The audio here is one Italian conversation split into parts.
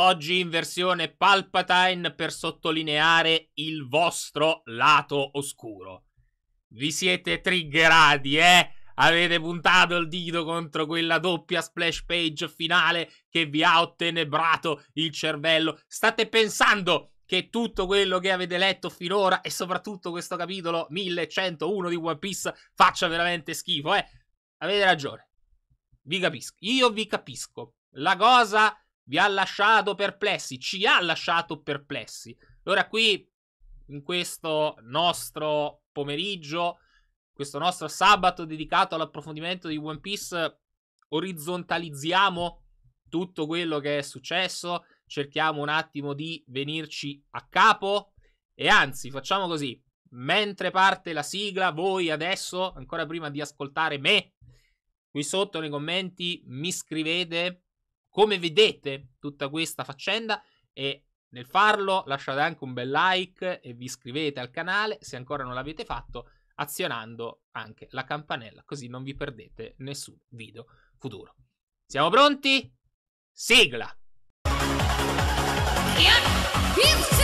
Oggi in versione Palpatine per sottolineare il vostro lato oscuro. Vi siete triggerati, eh? Avete puntato il dito contro quella doppia splash page finale che vi ha ottenebrato il cervello. State pensando che tutto quello che avete letto finora e soprattutto questo capitolo 1101 di One Piece faccia veramente schifo, eh? Avete ragione. Vi capisco. Io vi capisco. La cosa vi ha lasciato perplessi, ci ha lasciato perplessi. Allora qui, in questo nostro pomeriggio, questo nostro sabato dedicato all'approfondimento di One Piece, orizzontalizziamo tutto quello che è successo, cerchiamo un attimo di venirci a capo e anzi facciamo così, mentre parte la sigla, voi adesso, ancora prima di ascoltare me, qui sotto nei commenti mi scrivete come vedete tutta questa faccenda e nel farlo lasciate anche un bel like e vi iscrivete al canale se ancora non l'avete fatto azionando anche la campanella così non vi perdete nessun video futuro. Siamo pronti? Sigla! Yeah.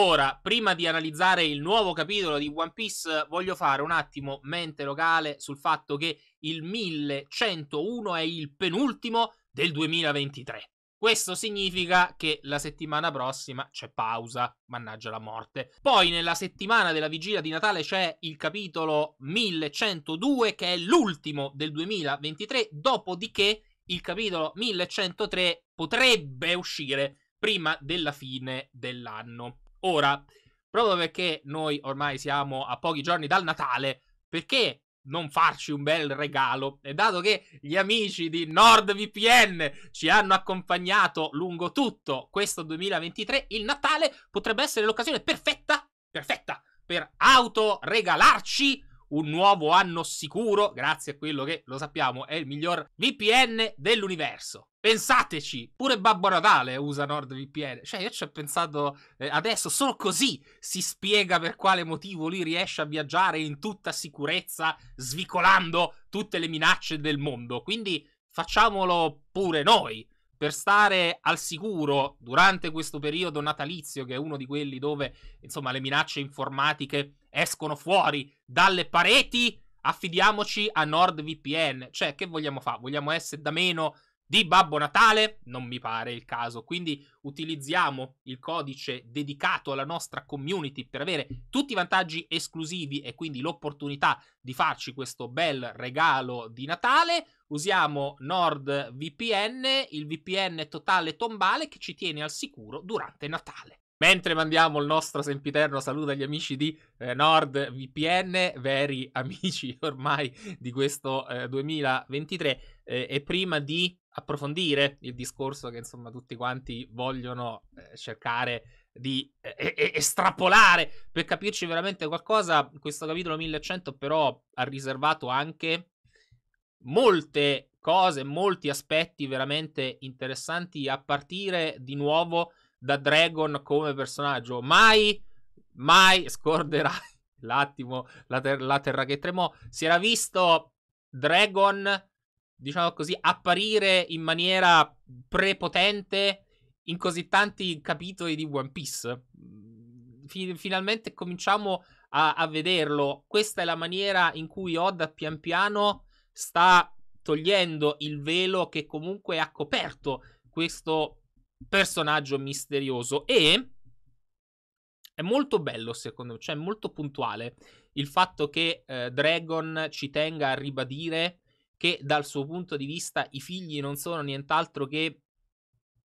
Ora, prima di analizzare il nuovo capitolo di One Piece, voglio fare un attimo mente locale sul fatto che il 1101 è il penultimo del 2023. Questo significa che la settimana prossima c'è pausa, mannaggia la morte. Poi nella settimana della vigilia di Natale c'è il capitolo 1102 che è l'ultimo del 2023, dopodiché il capitolo 1103 potrebbe uscire prima della fine dell'anno. Ora, proprio perché noi ormai siamo a pochi giorni dal Natale, perché non farci un bel regalo? E dato che gli amici di NordVPN ci hanno accompagnato lungo tutto questo 2023, il Natale potrebbe essere l'occasione perfetta, perfetta, per autoregalarci un nuovo anno sicuro, grazie a quello che lo sappiamo è il miglior VPN dell'universo. Pensateci, pure Babbo Natale usa NordVPN. Cioè, io ci ho pensato eh, adesso, solo così si spiega per quale motivo lui riesce a viaggiare in tutta sicurezza, svicolando tutte le minacce del mondo. Quindi facciamolo pure noi per stare al sicuro durante questo periodo natalizio, che è uno di quelli dove, insomma, le minacce informatiche escono fuori dalle pareti, affidiamoci a NordVPN. Cioè, che vogliamo fare? Vogliamo essere da meno di Babbo Natale? Non mi pare il caso. Quindi utilizziamo il codice dedicato alla nostra community per avere tutti i vantaggi esclusivi e quindi l'opportunità di farci questo bel regalo di Natale. Usiamo NordVPN, il VPN totale tombale che ci tiene al sicuro durante Natale. Mentre mandiamo il nostro sempiterno saluto agli amici di eh, NordVPN, veri amici ormai di questo eh, 2023, eh, e prima di approfondire il discorso che insomma tutti quanti vogliono eh, cercare di eh, estrapolare per capirci veramente qualcosa, questo capitolo 1100 però ha riservato anche molte cose, molti aspetti veramente interessanti a partire di nuovo da da Dragon come personaggio. Mai, mai scorderai l'attimo, la, ter- la terra che tremò. Si era visto Dragon, diciamo così, apparire in maniera prepotente in così tanti capitoli di One Piece. Mhmm, finalmente cominciamo a-, a vederlo. Questa è la maniera in cui Oda pian piano sta togliendo il velo che comunque ha coperto questo personaggio misterioso e è molto bello secondo me, cioè molto puntuale il fatto che eh, Dragon ci tenga a ribadire che dal suo punto di vista i figli non sono nient'altro che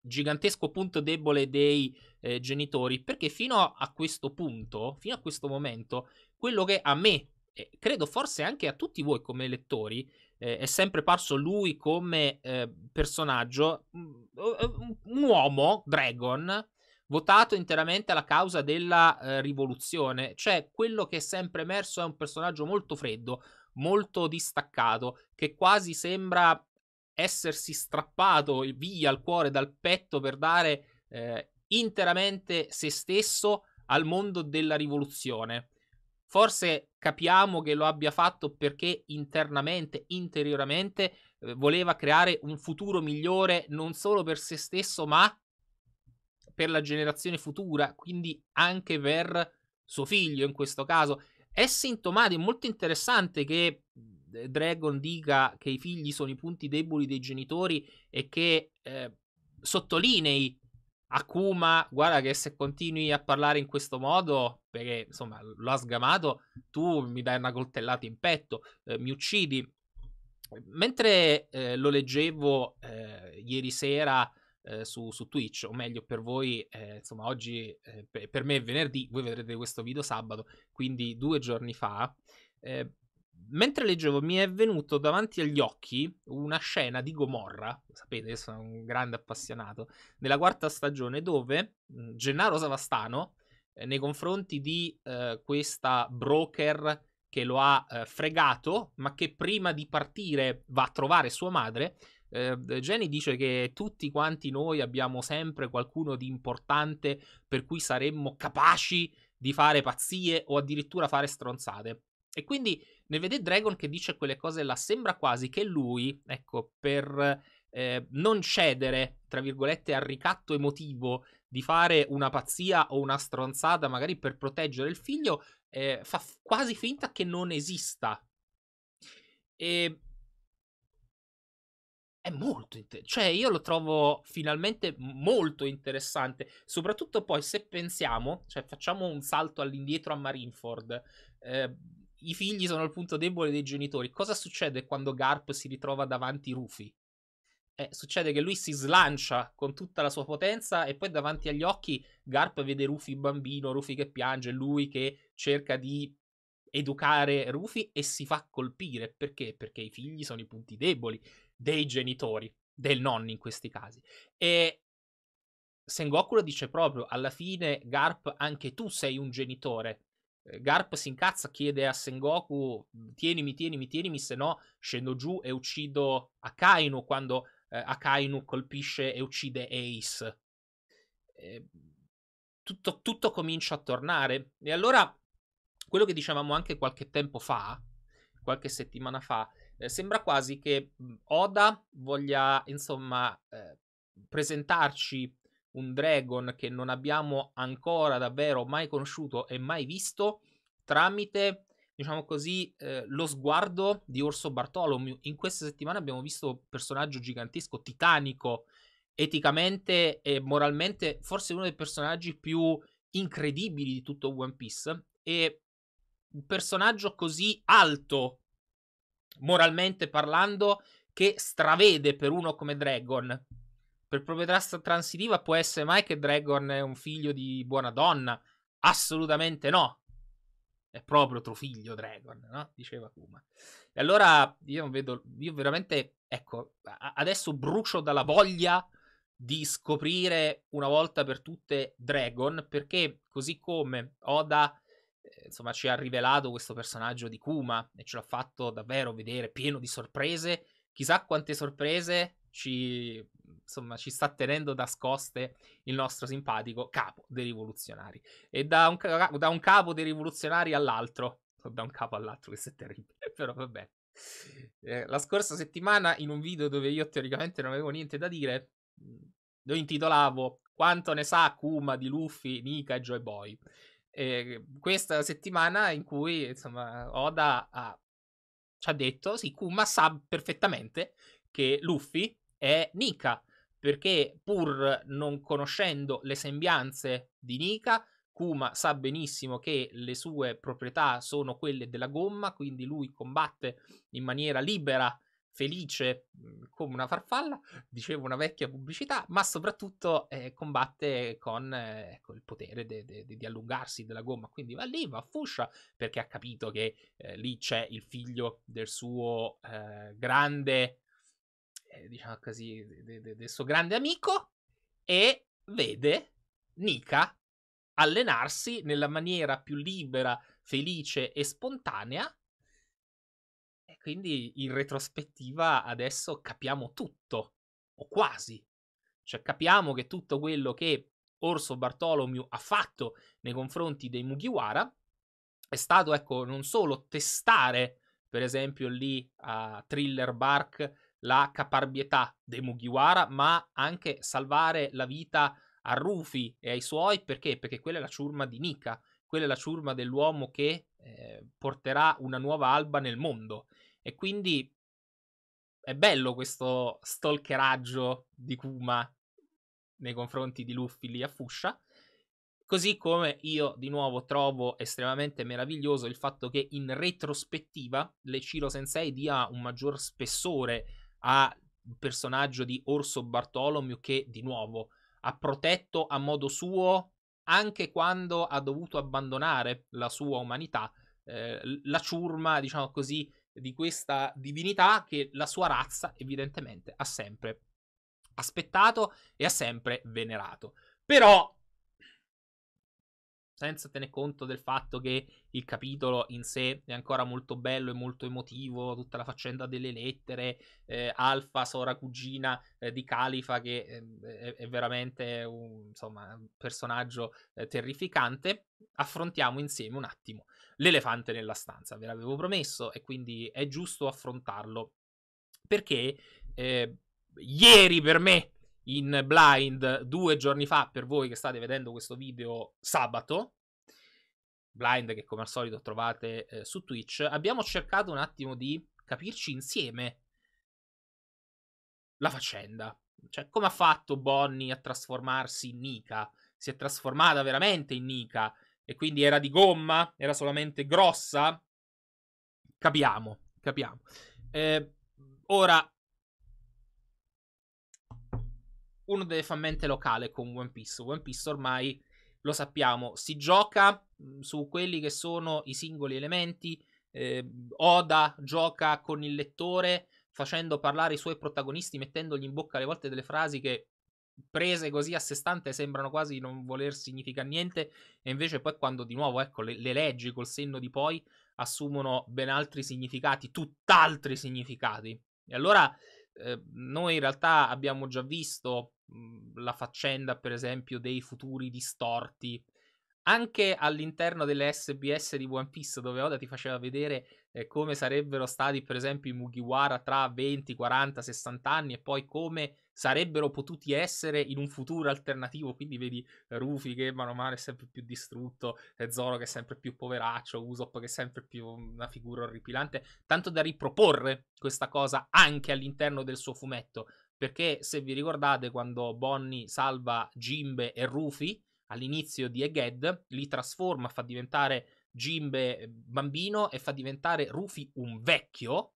gigantesco punto debole dei eh, genitori, perché fino a questo punto, fino a questo momento, quello che a me, e credo forse anche a tutti voi come lettori, eh, è sempre parso lui come eh, personaggio, mm, eh, un uomo, Dragon, votato interamente alla causa della eh, rivoluzione. Cioè, quello che è sempre emerso è un personaggio molto freddo, molto distaccato, che quasi sembra essersi strappato via il cuore dal petto per dare eh, interamente se stesso al mondo della rivoluzione. Forse capiamo che lo abbia fatto perché internamente, interioramente, eh, voleva creare un futuro migliore non solo per se stesso, ma per la generazione futura, quindi anche per suo figlio in questo caso. È sintomatico, è molto interessante che eh, Dragon dica che i figli sono i punti deboli dei genitori e che eh, sottolinei Akuma, guarda che se continui a parlare in questo modo, perché insomma lo ha sgamato, tu mi dai una coltellata in petto, eh, mi uccidi. Mentre eh, lo leggevo eh, ieri sera eh, su, su, Twitch, o meglio per voi, eh, insomma oggi, eh, per me è venerdì, voi vedrete questo video sabato, quindi due giorni fa, mentre leggevo mi è venuto davanti agli occhi una scena di Gomorra, sapete, io sono un grande appassionato, Nella quarta stagione dove mm, Gennaro Savastano eh, nei confronti di eh, questa broker che lo ha eh, fregato, ma che prima di partire va a trovare sua madre, eh, Jenny dice che tutti quanti noi abbiamo sempre qualcuno di importante per cui saremmo capaci di fare pazzie o addirittura fare stronzate. E quindi ne vede Dragon che dice quelle cose là. Sembra quasi che lui, ecco, per eh, non cedere, tra virgolette, al ricatto emotivo di fare una pazzia o una stronzata, magari per proteggere il figlio, eh, fa f- quasi finta che non esista. E è molto interessante. Cioè, io lo trovo finalmente molto interessante. Soprattutto poi se pensiamo, cioè facciamo un salto all'indietro a Marineford. Eh, i figli sono il punto debole dei genitori. Cosa succede quando Garp si ritrova davanti Rufy? Eh, succede che lui si slancia con tutta la sua potenza e poi davanti agli occhi Garp vede Rufy bambino, Rufy che piange, lui che cerca di educare Rufy e si fa colpire. Perché? Perché i figli sono i punti deboli dei genitori, del nonno in questi casi. E Sengoku lo dice proprio, alla fine Garp anche tu sei un genitore, eh, Garp si incazza, chiede a Sengoku: mm, Tienimi, tienimi, tienimi, se no scendo giù e uccido Akainu quando eh, Akainu colpisce e uccide Ace. Eh, tutto, tutto, comincia a tornare. E allora, quello che dicevamo anche qualche tempo fa, qualche settimana fa, eh, sembra quasi che mm, Oda voglia, insomma, eh, presentarci un dragon che non abbiamo ancora davvero mai conosciuto e mai visto tramite, diciamo così, eh, lo sguardo di Orso Bartolomeo. In questa settimana abbiamo visto un personaggio gigantesco, titanico, eticamente e moralmente forse uno dei personaggi più incredibili di tutto One Piece e un personaggio così alto moralmente parlando che stravede per uno come Dragon per proprietà transitiva può essere mai che Dragon è un figlio di buona donna? Assolutamente no. È proprio tuo figlio Dragon, no? Diceva Kuma. E allora io non vedo, io veramente, ecco, adesso brucio dalla voglia di scoprire una volta per tutte Dragon, perché così come Oda eh, insomma ci ha rivelato questo personaggio di Kuma e ce l'ha fatto davvero vedere pieno di sorprese, chissà quante sorprese ci insomma ci sta tenendo nascoste il nostro simpatico capo dei rivoluzionari. E da un, da un capo dei rivoluzionari all'altro, da un capo all'altro, questo è terribile, però va Eh, la scorsa settimana, in un video dove io teoricamente non avevo niente da dire, mm, lo intitolavo Quanto ne sa Kuma di Luffy, Nika e Joy Boy. Eh, questa settimana in cui insomma, Oda ha, ci ha detto: Sì, Kuma sa perfettamente che Luffy è Nika perché pur non conoscendo le sembianze di Nika, Kuma sa benissimo che le sue proprietà sono quelle della gomma, quindi lui combatte in maniera libera, felice, mhmm, come una farfalla, dicevo una vecchia pubblicità, ma soprattutto eh, combatte con eh, ecco, il potere de- de- de- di allungarsi della gomma, quindi va lì, va a Fuscia, perché ha capito che eh, lì c'è il figlio del suo eh, grande diciamo così, del de, de suo grande amico e vede Nika allenarsi nella maniera più libera, felice e spontanea. E quindi in retrospettiva adesso capiamo tutto, o quasi. Cioè capiamo che tutto quello che Orso Bartolomeo ha fatto nei confronti dei Mugiwara è stato, ecco, non solo testare, per esempio, lì a Thriller Bark la caparbietà dei Mugiwara, ma anche salvare la vita a Rufy e ai suoi, perché? Perché quella è la ciurma di Nika, quella è la ciurma dell'uomo che eh, porterà una nuova alba nel mondo. E quindi è bello questo stalkeraggio di Kuma nei confronti di Luffy lì a Fuscia. Così come io di nuovo trovo estremamente meraviglioso il fatto che in retrospettiva Lechiro Sensei dia un maggior spessore a un personaggio di Orso Bartolomeo che di nuovo ha protetto a modo suo anche quando ha dovuto abbandonare la sua umanità, eh, la ciurma, diciamo così, di questa divinità che la sua razza evidentemente ha sempre aspettato e ha sempre venerato. Però senza tener conto del fatto che il capitolo in sé è ancora molto bello e molto emotivo, tutta la faccenda delle lettere, eh, Alfa, sora cugina eh, di Califa, che eh, è, veramente un, insomma, un personaggio eh, terrificante, affrontiamo insieme un attimo l'elefante nella stanza, ve l'avevo promesso e quindi è giusto affrontarlo, perché eh, ieri per me in blind due giorni fa per voi che state vedendo questo video sabato. Blind che come al solito trovate eh, su Twitch. Abbiamo cercato un attimo di capirci insieme la faccenda. Cioè, come ha fatto Bonnie a trasformarsi in Nika? Si è trasformata veramente in Nika e quindi era di gomma? Era solamente grossa? Capiamo, capiamo. Eh, ora, uno deve fare mente locale con One Piece. One Piece ormai lo sappiamo, si gioca mm, su quelli che sono i singoli elementi. Eh, Oda gioca con il lettore facendo parlare i suoi protagonisti, mettendogli in bocca alle volte delle frasi che prese così a sé stante sembrano quasi non voler significare niente e invece poi quando di nuovo ecco, le, le leggi col senno di poi assumono ben altri significati, tutt'altri significati. E allora Ehm, noi in realtà abbiamo già visto mh, mhmm, la faccenda, per esempio, dei futuri distorti. Anche all'interno delle SBS di One Piece, dove Oda ti faceva vedere eh, come sarebbero stati per esempio i Mugiwara tra 20, 40, 60 anni e poi come sarebbero potuti essere in un futuro alternativo. Quindi vedi Rufy che mano a mano è sempre più distrutto, Zoro che è sempre più poveraccio, Usopp che è sempre più una figura orripilante, tanto da riproporre questa cosa anche all'interno del suo fumetto. Perché se vi ricordate quando Bonnie salva Jimbe e Rufy all'inizio di Egghead, li trasforma, fa diventare Jimbe ehm, bambino e fa diventare Rufy un vecchio,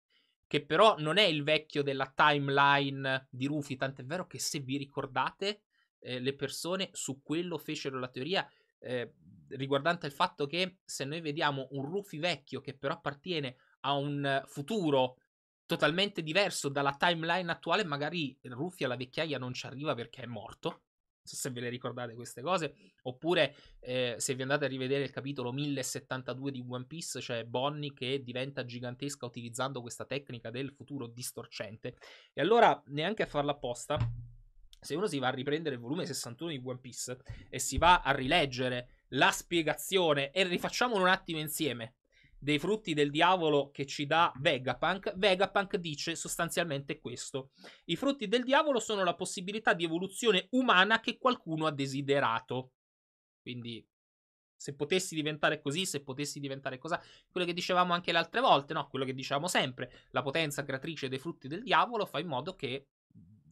che però non è il vecchio della timeline di Rufy, tant'è vero che se vi ricordate eh, le persone su quello fecero la teoria eh, riguardante il fatto che se noi vediamo un Rufy vecchio che però appartiene a un futuro totalmente diverso dalla timeline attuale, magari Rufy alla vecchiaia non ci arriva perché è morto so se ve le ricordate queste cose, oppure eh, se vi andate a rivedere il capitolo 1072 di One Piece, cioè Bonnie che diventa gigantesca utilizzando questa tecnica del futuro distorcente. E allora, neanche a farla apposta, se uno si va a riprendere il volume 61 di One Piece e si va a rileggere la spiegazione e rifacciamolo un attimo insieme dei frutti del diavolo che ci dà Vegapunk, Vegapunk dice sostanzialmente questo. I frutti del diavolo sono la possibilità di evoluzione umana che qualcuno ha desiderato. Quindi se potessi diventare così, se potessi diventare così, quello che dicevamo anche le altre volte, no, quello che dicevamo sempre, la potenza creatrice dei frutti del diavolo fa in modo che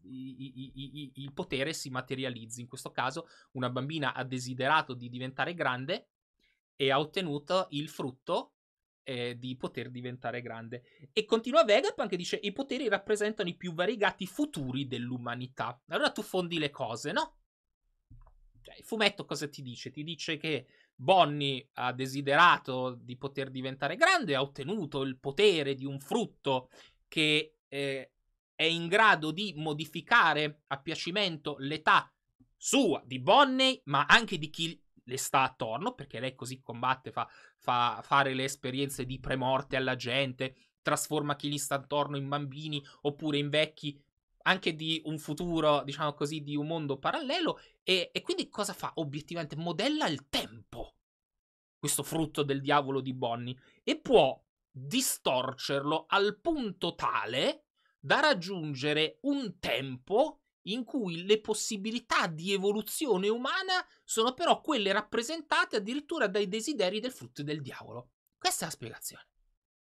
il potere si materializzi. In questo caso una bambina ha desiderato di diventare grande e ha ottenuto il frutto eh, di poter diventare grande. E continua Vegapunk che dice i poteri rappresentano i più variegati futuri dell'umanità. Allora tu fondi le cose, no? Cioè, il fumetto cosa ti dice? Ti dice che Bonnie ha desiderato di poter diventare grande, ha ottenuto il potere di un frutto che eh, è in grado di modificare a piacimento l'età sua, di Bonnie, ma anche di chi le sta attorno perché lei così combatte, fa, fa fare le esperienze di premorte alla gente, trasforma chi gli sta attorno in bambini oppure in vecchi anche di un futuro, diciamo così, di un mondo parallelo. E, e, quindi cosa fa? Obiettivamente modella il tempo, questo frutto del diavolo di Bonnie, e può distorcerlo al punto tale da raggiungere un tempo in cui le possibilità di evoluzione umana sono però quelle rappresentate addirittura dai desideri del frutto del diavolo. Questa è la spiegazione.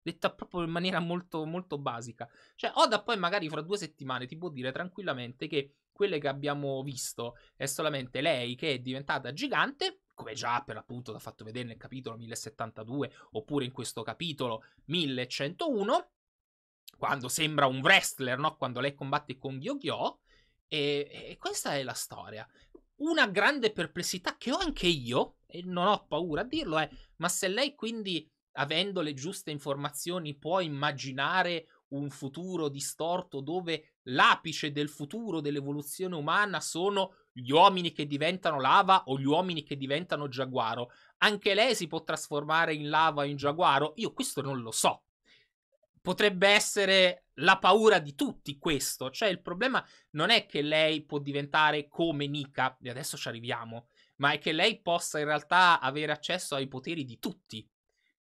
Detta proprio in maniera molto, molto basica. Cioè, Oda poi magari fra due settimane ti può dire tranquillamente che quelle che abbiamo visto è solamente lei che è diventata gigante, come già per l'appunto l'ha fatto vedere nel capitolo 1072 oppure in questo capitolo 1101, quando sembra un wrestler, no? Quando lei combatte con Gyo-Gyo, e, e questa è la storia. Una grande perplessità che ho anche io, e non ho paura a dirlo, è, ma se lei quindi, avendo le giuste informazioni, può immaginare un futuro distorto dove l'apice del futuro dell'evoluzione umana sono gli uomini che diventano lava o gli uomini che diventano giaguaro. Anche lei si può trasformare in lava o in giaguaro? Io questo non lo so. Potrebbe essere la paura di tutti questo. Cioè, il problema non è che lei può diventare come Nika, e adesso ci arriviamo, ma è che lei possa in realtà avere accesso ai poteri di tutti.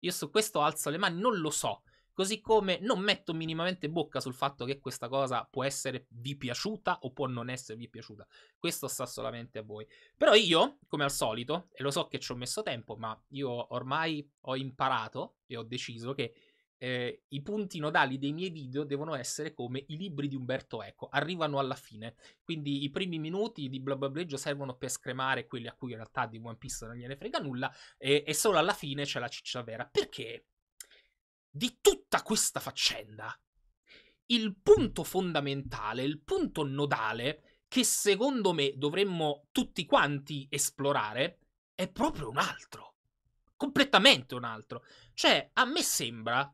Io su questo alzo le mani, non lo so. Così come non metto minimamente bocca sul fatto che questa cosa può essere vi piaciuta o può non esservi piaciuta. Questo sta solamente a voi. Però io, come al solito, e lo so che ci ho messo tempo, ma io ormai ho imparato e ho deciso che eh, i punti nodali dei miei video devono essere come i libri di Umberto Eco, arrivano alla fine. Quindi i primi minuti di blablableggio servono per scremare quelli a cui in realtà di One Piece non gliene frega nulla e, e solo alla fine c'è la ciccia vera. Perché di tutta questa faccenda il punto fondamentale, il punto nodale che secondo me dovremmo tutti quanti esplorare è proprio un altro completamente un altro. Cioè, a me sembra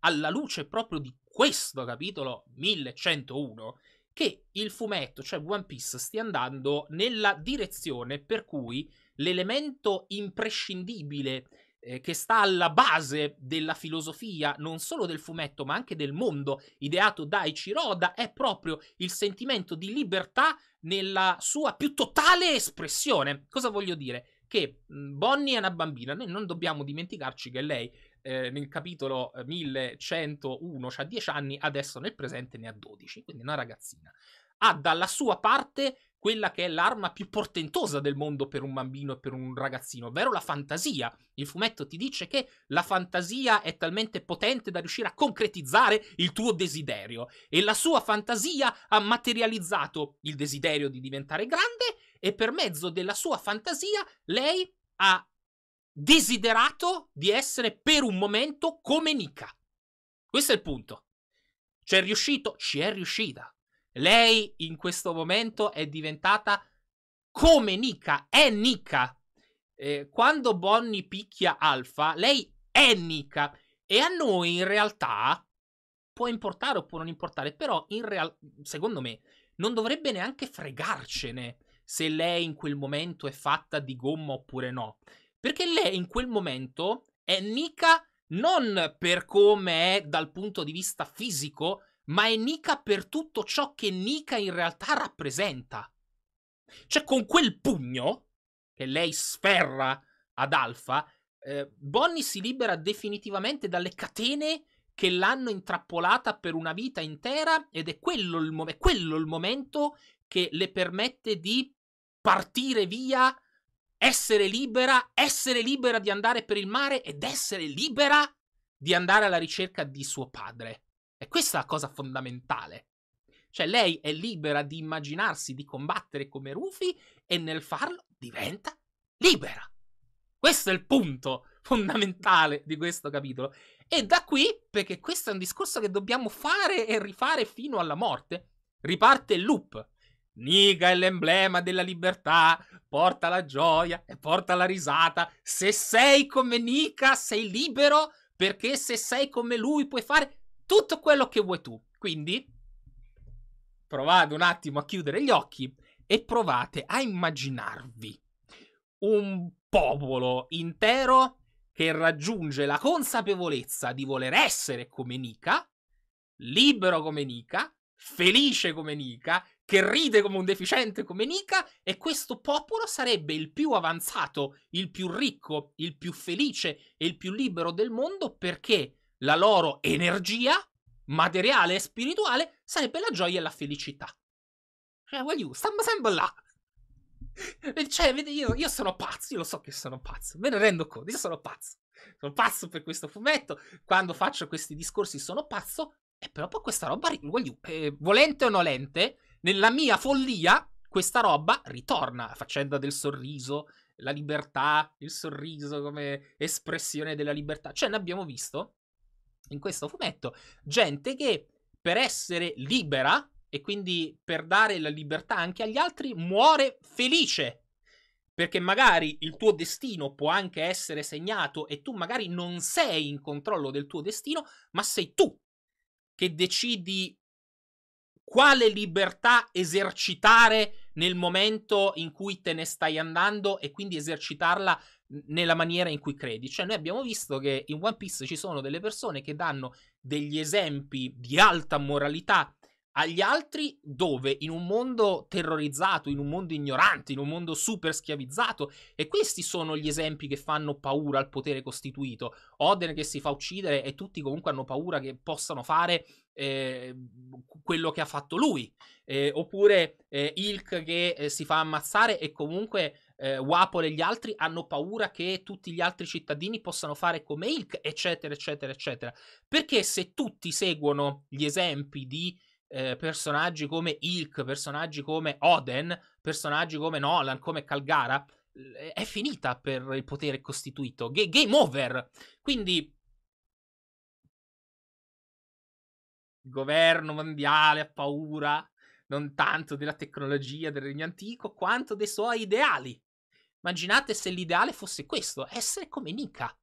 alla luce proprio di questo capitolo 1101 che il fumetto, cioè One Piece, stia andando nella direzione per cui l'elemento imprescindibile eh, che sta alla base della filosofia non solo del fumetto ma anche del mondo ideato da Ichiroda è proprio il sentimento di libertà nella sua più totale espressione. Cosa voglio dire? Che Bonnie è una bambina, noi non dobbiamo dimenticarci che lei eh, nel capitolo 1101 ha 10 anni, adesso nel presente ne ha 12, quindi una ragazzina. Ha dalla sua parte quella che è l'arma più portentosa del mondo per un bambino e per un ragazzino, ovvero la fantasia. Il fumetto ti dice che la fantasia è talmente potente da riuscire a concretizzare il tuo desiderio e la sua fantasia ha materializzato il desiderio di diventare grande e per mezzo della sua fantasia lei ha desiderato di essere per un momento come Nika. Questo è il punto. Ci è riuscito? Ci è riuscita. Lei in questo momento è diventata come Nika, è Nika. Eh, quando Bonnie picchia Alfa, lei è Nika. E a noi in realtà può importare o può non importare, però in real- secondo me non dovrebbe neanche fregarcene se lei in quel momento è fatta di gomma oppure no. Perché lei in quel momento è Nika non per come è dal punto di vista fisico, ma è Nika per tutto ciò che Nika in realtà rappresenta. Cioè, con quel pugno che lei sferra ad Alfa, eh, Bonnie si libera definitivamente dalle catene che l'hanno intrappolata per una vita intera ed è quello il, mo- è quello il momento che le permette di partire via essere libera, essere libera di andare per il mare ed essere libera di andare alla ricerca di suo padre. E questa è la cosa fondamentale. Cioè lei è libera di immaginarsi di combattere come Rufy e nel farlo diventa libera. Questo è il punto fondamentale di questo capitolo. E da qui, perché questo è un discorso che dobbiamo fare e rifare fino alla morte, riparte il loop. Niga è l'emblema della libertà, porta la gioia e porta la risata. Se sei come Nika, sei libero, perché se sei come lui puoi fare tutto quello che vuoi tu. Quindi provate un attimo a chiudere gli occhi e provate a immaginarvi un popolo intero che raggiunge la consapevolezza di voler essere come Nika, libero come Nika, felice come Nika, che ride come un deficiente come Nika e questo popolo sarebbe il più avanzato, il più ricco, il più felice e il più libero del mondo perché la loro energia materiale e spirituale sarebbe la gioia e la felicità. Cioè, voglio, stiamo sempre là. Cioè, vedi, io, io, sono pazzo, io lo so che sono pazzo, me ne rendo conto, io sono pazzo. Sono pazzo per questo fumetto, quando faccio questi discorsi sono pazzo, e però poi questa roba, voglio, eh, volente o nolente, nella mia follia, questa roba ritorna. Faccenda del sorriso, la libertà, il sorriso come espressione della libertà. Cioè, ne abbiamo visto in questo fumetto gente che per essere libera e quindi per dare la libertà anche agli altri muore felice. Perché magari il tuo destino può anche essere segnato e tu magari non sei in controllo del tuo destino, ma sei tu che decidi quale libertà esercitare nel momento in cui te ne stai andando e quindi esercitarla nella maniera in cui credi. Cioè, noi abbiamo visto che in One Piece ci sono delle persone che danno degli esempi di alta moralità agli altri dove in un mondo terrorizzato, in un mondo ignorante, in un mondo super schiavizzato e questi sono gli esempi che fanno paura al potere costituito. Oden che si fa uccidere e tutti comunque hanno paura che possano fare eh, quello che ha fatto lui, eh, oppure eh, Ilk che eh, si fa ammazzare e comunque eh, Wapol e gli altri hanno paura che tutti gli altri cittadini possano fare come Ilk, eccetera, eccetera, eccetera. Perché se tutti seguono gli esempi di eh, personaggi come Ilk, personaggi come Oden, personaggi come Nolan, come Calgara, eh, è finita per il potere costituito. G- game over! Quindi... Il governo mondiale ha paura non tanto della tecnologia del regno antico quanto dei suoi ideali. Immaginate se l'ideale fosse questo, essere come Nika.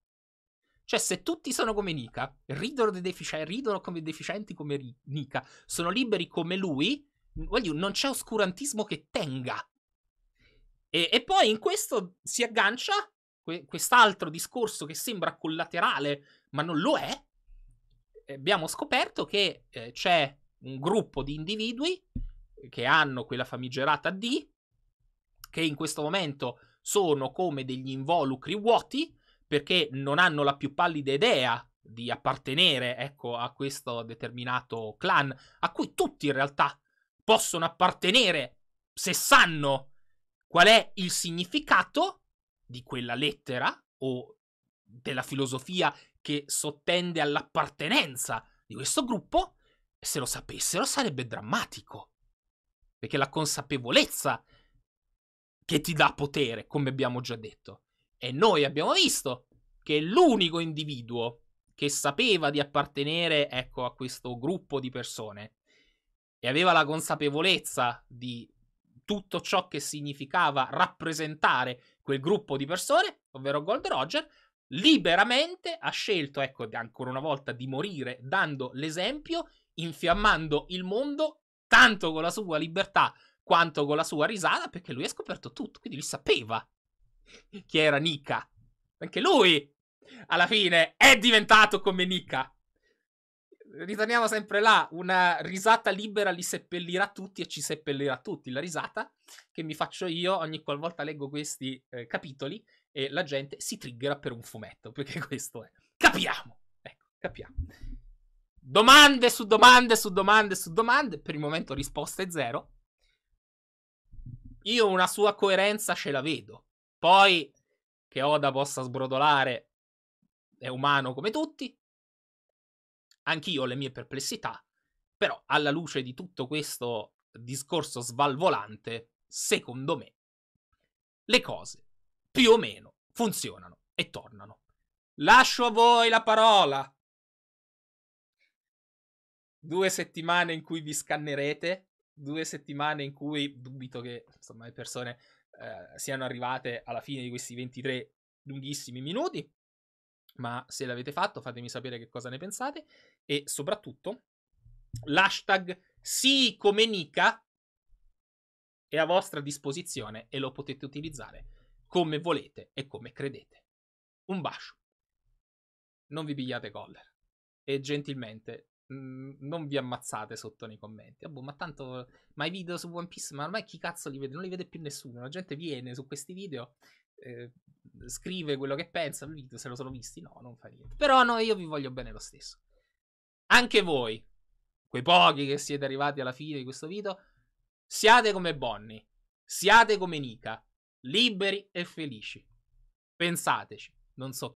Cioè, se tutti sono come Nika, ridono, defici- ridono come deficienti come ri- Nika, sono liberi come lui, voglio, non c'è oscurantismo che tenga. E, e poi in questo si aggancia que- quest'altro discorso che sembra collaterale, ma non lo è. E abbiamo scoperto che eh, c'è un gruppo di individui che hanno quella famigerata D, che in questo momento sono come degli involucri vuoti perché non hanno la più pallida idea di appartenere ecco, a questo determinato clan, a cui tutti in realtà possono appartenere se sanno qual è il significato di quella lettera o della filosofia che sottende all'appartenenza di questo gruppo, se lo sapessero sarebbe drammatico. Perché la consapevolezza che ti dà potere, come abbiamo già detto, e noi abbiamo visto che l'unico individuo che sapeva di appartenere, ecco, a questo gruppo di persone e aveva la consapevolezza di tutto ciò che significava rappresentare quel gruppo di persone, ovvero Gold Roger, liberamente ha scelto, ecco, ancora una volta di morire dando l'esempio, infiammando il mondo tanto con la sua libertà quanto con la sua risata, perché lui ha scoperto tutto, quindi lui sapeva chi era Nika. Anche lui, alla fine, è diventato come Nika. Ritorniamo sempre là, una risata libera li seppellirà tutti e ci seppellirà tutti. La risata che mi faccio io ogni qualvolta leggo questi eh, capitoli e la gente si triggera per un fumetto, perché questo è. Capiamo! Ecco, capiamo. Domande su domande su domande su domande, per il momento risposta è zero. Io una sua coerenza ce la vedo poi che Oda possa sbrodolare è umano come tutti. Anch'io ho le mie perplessità, però alla luce di tutto questo discorso svalvolante, secondo me, le cose più o meno funzionano e tornano. Lascio a voi la parola. Due settimane in cui vi scannerete, due settimane in cui dubito che insomma le persone eh, siano arrivate alla fine di questi 23 lunghissimi minuti, ma se l'avete fatto fatemi sapere che cosa ne pensate e soprattutto l'hashtag sì come Nika è a vostra disposizione e lo potete utilizzare come volete e come credete. Un bacio. Non vi pigliate collera. e gentilmente Mhmm, non vi ammazzate sotto nei commenti. Oh, boh, ma tanto, ma i video su One Piece, ma ormai chi cazzo li vede? Non li vede più nessuno. La gente viene su questi video, eh, scrive quello che pensa, il video se lo sono visti, no, non fa niente. Però no, io vi voglio bene lo stesso. Anche voi, quei pochi che siete arrivati alla fine di questo video, siate come Bonnie, siate come Nika, liberi e felici. Pensateci, non so